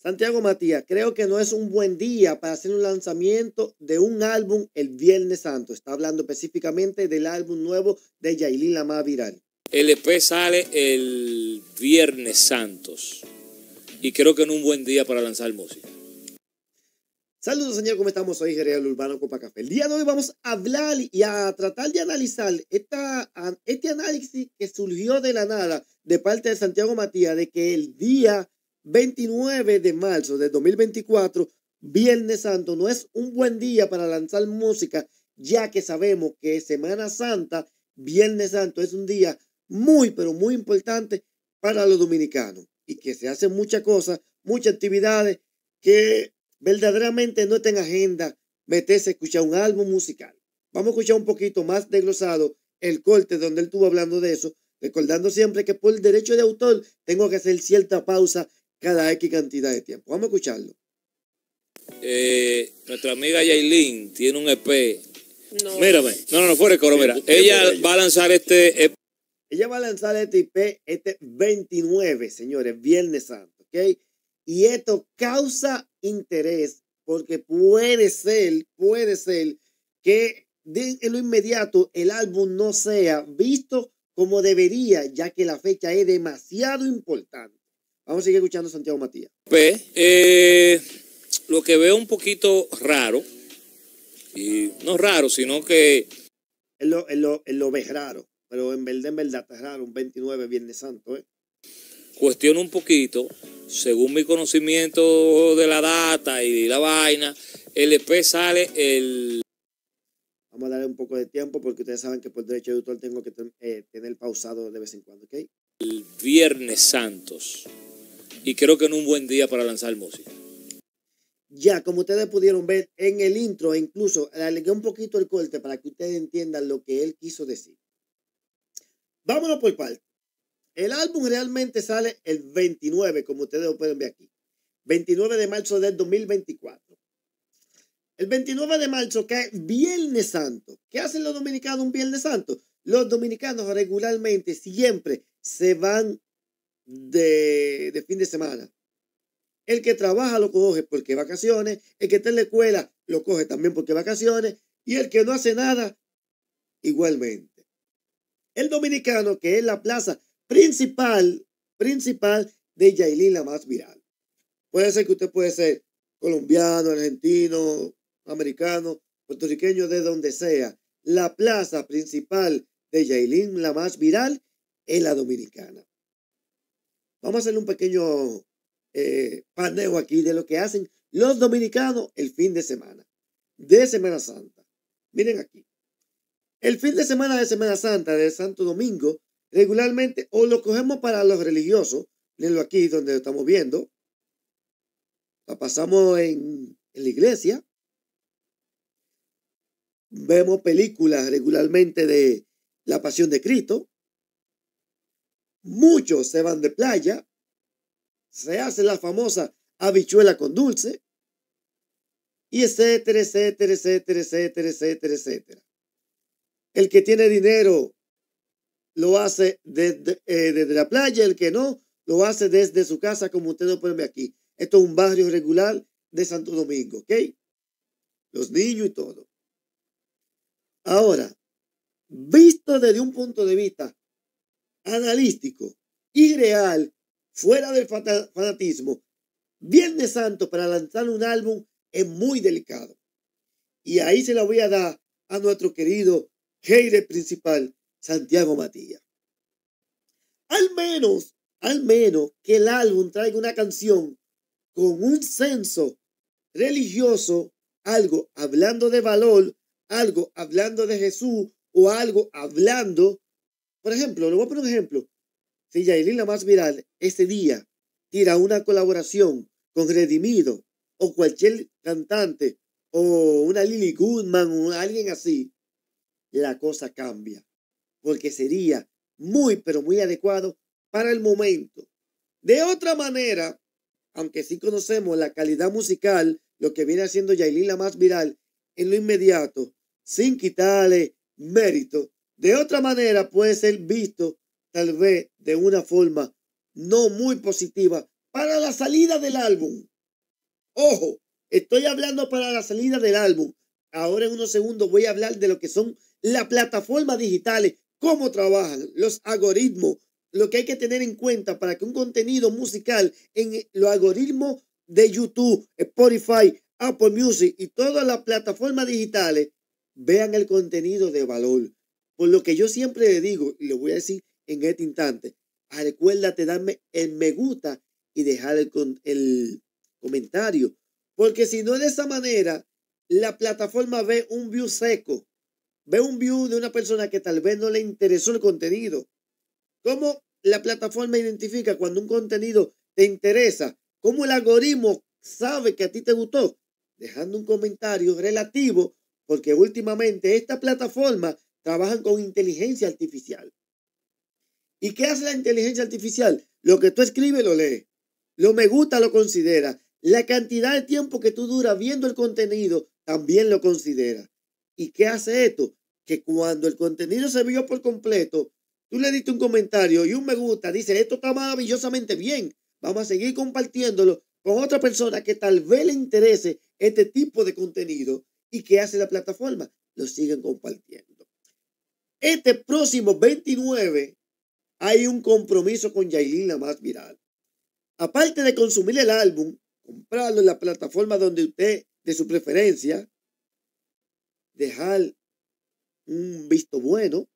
Santiago Matías, creo que no es un buen día para hacer un lanzamiento de un álbum el Viernes Santo. Está hablando específicamente del álbum nuevo de Yailin La Más Viral. El EP sale el Viernes Santos y creo que no es un buen día para lanzar música. Saludos, señor, ¿cómo estamos? hoy, Gerardo Urbano café. El día de hoy vamos a hablar y a tratar de analizar esta, este análisis que surgió de la nada de parte de Santiago Matías de que el día 29 de marzo de 2024, Viernes Santo, no es un buen día para lanzar música, ya que sabemos que Semana Santa, Viernes Santo, es un día muy, pero muy importante para los dominicanos y que se hacen muchas cosas, muchas actividades que verdaderamente no están en agenda meterse a escuchar un álbum musical. Vamos a escuchar un poquito más desglosado el corte donde él estuvo hablando de eso, recordando siempre que por el derecho de autor tengo que hacer cierta pausa cada X cantidad de tiempo. Vamos a escucharlo. Eh, nuestra amiga Yailin tiene un EP. No. Mírame, no, no, no, fuera el coro, mira. Este e Ella va a lanzar este EP. Ella va a lanzar este EP este 29, señores, Viernes Santo, ¿ok? Y esto causa interés porque puede ser, puede ser que de, en lo inmediato el álbum no sea visto como debería, ya que la fecha es demasiado importante. Vamos a seguir escuchando a Santiago Matías. Eh, lo que veo un poquito raro, y no raro, sino que... Él lo, ve raro, pero en verdad, en raro, un 29 Viernes Santo, ¿eh? Cuestiono un poquito, según mi conocimiento de la data y la vaina, el EP sale el... Vamos a darle un poco de tiempo porque ustedes saben que por derecho de autor tengo que eh, tener pausado de vez en cuando, ¿ok? El Viernes Santos y creo que en un buen día para lanzar música. Ya, como ustedes pudieron ver en el intro, incluso le alegué un poquito el corte para que ustedes entiendan lo que él quiso decir. Vámonos por parte. El álbum realmente sale el 29, como ustedes pueden ver aquí. 29 de marzo del 2024. El 29 de marzo que es Viernes Santo. ¿Qué hacen los dominicanos un Viernes Santo? Los dominicanos regularmente siempre se van de, fin de semana. El que trabaja lo coge porque vacaciones, el que está en la escuela lo coge también porque vacaciones y el que no hace nada igualmente. El dominicano, que es la plaza principal, principal de Yailin, la más viral. Puede ser que usted puede ser colombiano, argentino, americano, puertorriqueño, de donde sea. La plaza principal de Yailin, la más viral, es la dominicana. Vamos a hacer un pequeño eh, paneo aquí de lo que hacen los dominicanos el fin de semana, de Semana Santa. Miren aquí. El fin de semana de Semana Santa, de Santo Domingo, regularmente o lo cogemos para los religiosos, mirenlo aquí donde lo estamos viendo, la pasamos en la iglesia, vemos películas regularmente de la pasión de Cristo, muchos se van de playa, se hace la famosa habichuela con dulce, y etcétera, etcétera, etcétera, etcétera, etcétera, etcétera. El que tiene dinero lo hace eh, desde, la playa, el que no lo hace desde su casa, como ustedes lo pueden ver aquí. Esto es un barrio regular de Santo Domingo, ¿ok? Los niños y todo. Ahora, visto desde un punto de vista analístico y real, fuera del fanatismo, Viernes Santo para lanzar un álbum es muy delicado. Y ahí se la voy a dar a nuestro querido Heide principal, Santiago Matías. Al menos, al menos que el álbum traiga una canción con un censo religioso, algo hablando de valor, algo hablando de Jesús o algo hablando por ejemplo, le voy a poner un ejemplo. Si Yailin la más viral este día tira una colaboración con Redimido o cualquier cantante o una Lily Goodman o alguien así, la cosa cambia. Porque sería muy, pero muy adecuado para el momento. De otra manera, aunque sí conocemos la calidad musical, lo que viene haciendo Yailin la más viral en lo inmediato, sin quitarle mérito, de otra manera puede ser visto tal vez de una forma no muy positiva para la salida del álbum. Ojo, estoy hablando para la salida del álbum. Ahora en unos segundos voy a hablar de lo que son las plataformas digitales, cómo trabajan, los algoritmos, lo que hay que tener en cuenta para que un contenido musical en los algoritmos de YouTube, Spotify, Apple Music y todas las plataformas digitales vean el contenido de valor. Por lo que yo siempre le digo, y lo voy a decir en este instante, recuérdate darme el me gusta y dejar el, el comentario. Porque si no de esa manera, la plataforma ve un view seco, ve un view de una persona que tal vez no le interesó el contenido. ¿Cómo la plataforma identifica cuando un contenido te interesa? ¿Cómo el algoritmo sabe que a ti te gustó? Dejando un comentario relativo, porque últimamente esta plataforma trabajan con inteligencia artificial. ¿Y qué hace la inteligencia artificial? Lo que tú escribes lo lee. Lo me gusta lo considera. La cantidad de tiempo que tú duras viendo el contenido también lo considera. ¿Y qué hace esto? Que cuando el contenido se vio por completo, tú le diste un comentario y un me gusta, dice, esto está maravillosamente bien. Vamos a seguir compartiéndolo con otra persona que tal vez le interese este tipo de contenido. ¿Y qué hace la plataforma? Lo siguen compartiendo. Este próximo 29 hay un compromiso con Yailin, la más viral. Aparte de consumir el álbum, comprarlo en la plataforma donde usted, de su preferencia, dejar un visto bueno.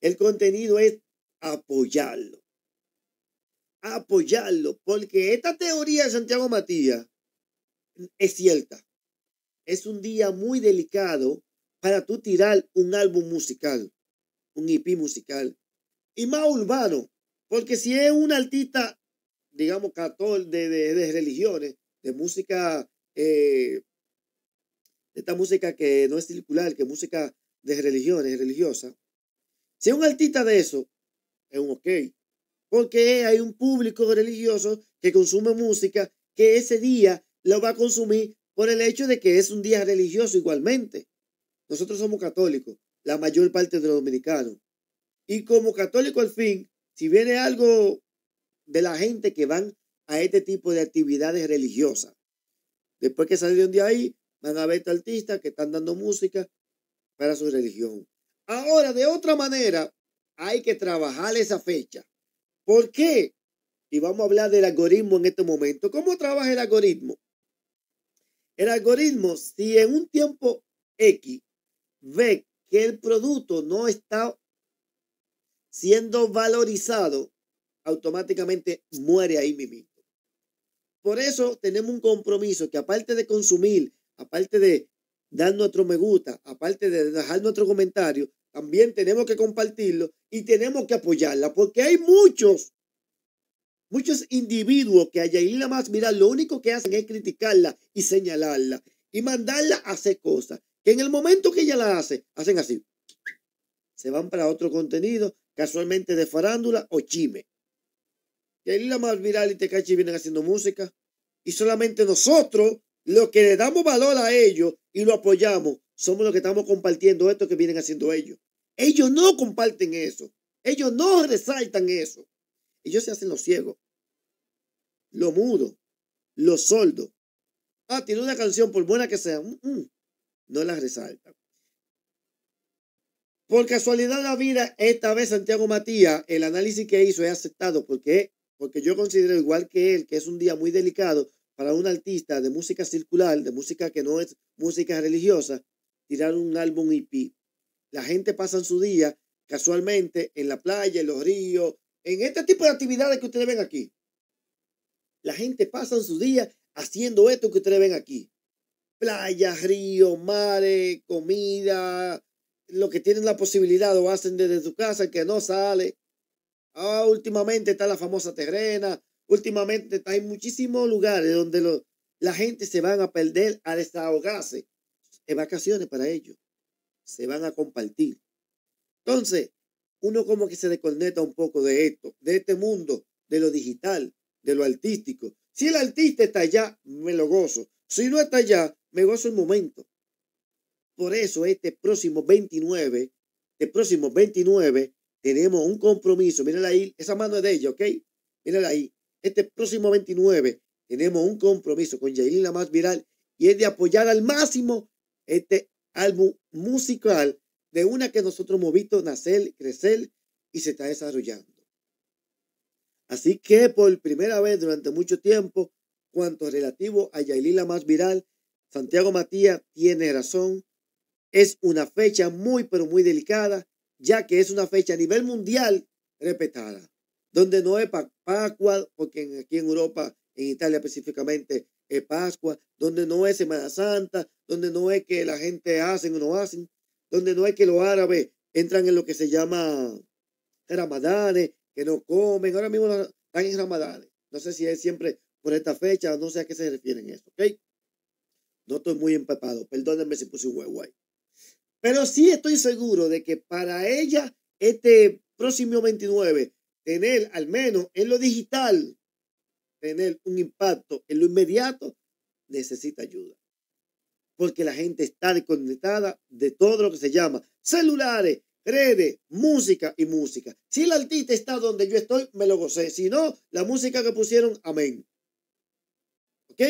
El contenido es apoyarlo. Apoyarlo, porque esta teoría de Santiago Matías es cierta. Es un día muy delicado para tú tirar un álbum musical, un EP musical, y más urbano, porque si es un artista, digamos, católico de, de, religiones, de música, eh, de esta música que no es circular, que es música de religiones, religiosa, si es un artista de eso, es un ok, porque hay un público religioso que consume música que ese día lo va a consumir por el hecho de que es un día religioso igualmente. Nosotros somos católicos, la mayor parte de los dominicanos. Y como católico al fin, si viene algo de la gente que van a este tipo de actividades religiosas, después que salieron de ahí, van a ver este artistas que están dando música para su religión. Ahora, de otra manera, hay que trabajar esa fecha. ¿Por qué? Y vamos a hablar del algoritmo en este momento. ¿Cómo trabaja el algoritmo? El algoritmo, si en un tiempo X ve que el producto no está siendo valorizado, automáticamente muere ahí mismo. Por eso tenemos un compromiso que aparte de consumir, aparte de dar nuestro me gusta, aparte de dejar nuestro comentario, también tenemos que compartirlo y tenemos que apoyarla, porque hay muchos, muchos individuos que a la más, mira, lo único que hacen es criticarla y señalarla y mandarla a hacer cosas que en el momento que ella la hace, hacen así. Se van para otro contenido, casualmente de farándula o chime. Y ahí la más viral y Tecachi vienen haciendo música. Y solamente nosotros, los que le damos valor a ellos y lo apoyamos, somos los que estamos compartiendo esto que vienen haciendo ellos. Ellos no comparten eso. Ellos no resaltan eso. Ellos se hacen los ciegos, los mudos, los soldo Ah, tiene una canción, por buena que sea. Mm, mm no las resalta. Por casualidad de la vida, esta vez Santiago Matías, el análisis que hizo es aceptado porque, porque yo considero igual que él que es un día muy delicado para un artista de música circular, de música que no es música religiosa, tirar un álbum IP. La gente pasa su día casualmente en la playa, en los ríos, en este tipo de actividades que ustedes ven aquí. La gente pasa su día haciendo esto que ustedes ven aquí playas, río mares, comida, lo que tienen la posibilidad o hacen desde su casa, que no sale. Ah, últimamente está la famosa terrena, últimamente está, hay muchísimos lugares donde la gente se van a perder a desahogarse. Hay vacaciones para ellos. Se van a compartir. Entonces, uno como que se desconecta un poco de esto, de este mundo, de lo digital, de lo artístico. Si el artista está allá, me lo gozo. Si no está allá, me gozo el momento. Por eso este próximo 29, este próximo 29, tenemos un compromiso. Mírala ahí, esa mano es de ella, ¿ok? Mírala ahí. Este próximo 29 tenemos un compromiso con Yailin la más viral y es de apoyar al máximo este álbum musical de una que nosotros hemos visto nacer, crecer y se está desarrollando. Así que por primera vez durante mucho tiempo, cuanto relativo a Yailin la más viral, Santiago Matías tiene razón. Es una fecha muy, pero muy delicada, ya que es una fecha a nivel mundial respetada, donde no es Pascua, porque aquí en Europa, en Italia específicamente, es Pascua, donde no es Semana Santa, donde no es que la gente hacen o no hacen, donde no es que los árabes entran en lo que se llama ramadanes, que no comen, ahora mismo están en ramadanes. No sé si es siempre por esta fecha, no sé a qué se refieren eso, ¿ok? No estoy muy empapado, perdónenme si puse un ahí. Pero sí estoy seguro de que para ella, este próximo 29, tener al menos en lo digital, tener un impacto en lo inmediato, necesita ayuda. Porque la gente está desconectada de todo lo que se llama celulares, redes, música y música. Si el artista está donde yo estoy, me lo gocé. Si no, la música que pusieron, amén. ¿Ok?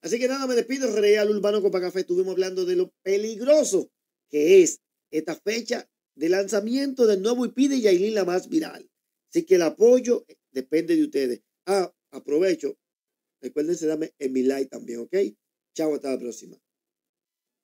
Así que nada, me despido. Real Urbano Café Estuvimos hablando de lo peligroso que es esta fecha de lanzamiento del nuevo IP de Yailin la más viral. Así que el apoyo depende de ustedes. Ah, aprovecho. Recuerden dame en mi like también, ¿ok? Chao, hasta la próxima.